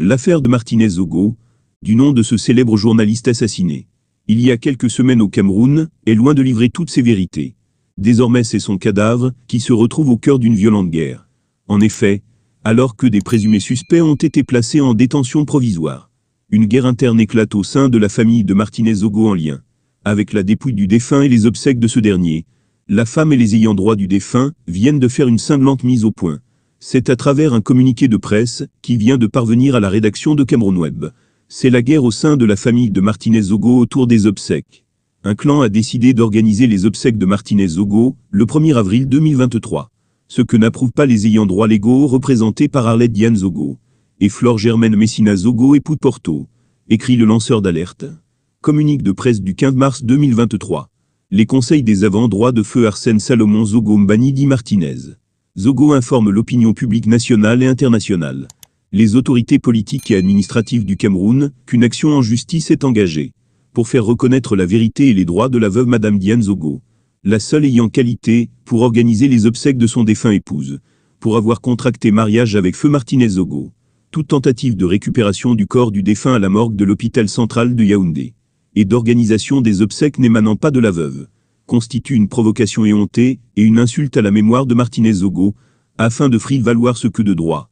L'affaire de Martinez Ogo, du nom de ce célèbre journaliste assassiné, il y a quelques semaines au Cameroun, est loin de livrer toutes ses vérités. Désormais c'est son cadavre qui se retrouve au cœur d'une violente guerre. En effet, alors que des présumés suspects ont été placés en détention provisoire, une guerre interne éclate au sein de la famille de Martinez Ogo en lien avec la dépouille du défunt et les obsèques de ce dernier. La femme et les ayants droit du défunt viennent de faire une cinglante mise au point. C'est à travers un communiqué de presse qui vient de parvenir à la rédaction de Cameroun Web. C'est la guerre au sein de la famille de Martinez zogo autour des obsèques. Un clan a décidé d'organiser les obsèques de Martinez zogo le 1er avril 2023. Ce que n'approuvent pas les ayants droit légaux représentés par Arlette Diane Zogo et Flore Germaine Messina Zogo et de Porto, écrit le lanceur d'alerte. Communique de presse du 15 mars 2023. Les conseils des avant-droits de feu Arsène Salomon Zogo Mbani Martinez. Zogo informe l'opinion publique nationale et internationale, les autorités politiques et administratives du Cameroun, qu'une action en justice est engagée, pour faire reconnaître la vérité et les droits de la veuve Madame Diane Zogo, la seule ayant qualité pour organiser les obsèques de son défunt épouse, pour avoir contracté mariage avec Feu Martinez Zogo. Toute tentative de récupération du corps du défunt à la morgue de l'hôpital central de Yaoundé, et d'organisation des obsèques n'émanant pas de la veuve constitue une provocation éhontée et une insulte à la mémoire de Martinez Zogo, afin de valoir ce que de droit.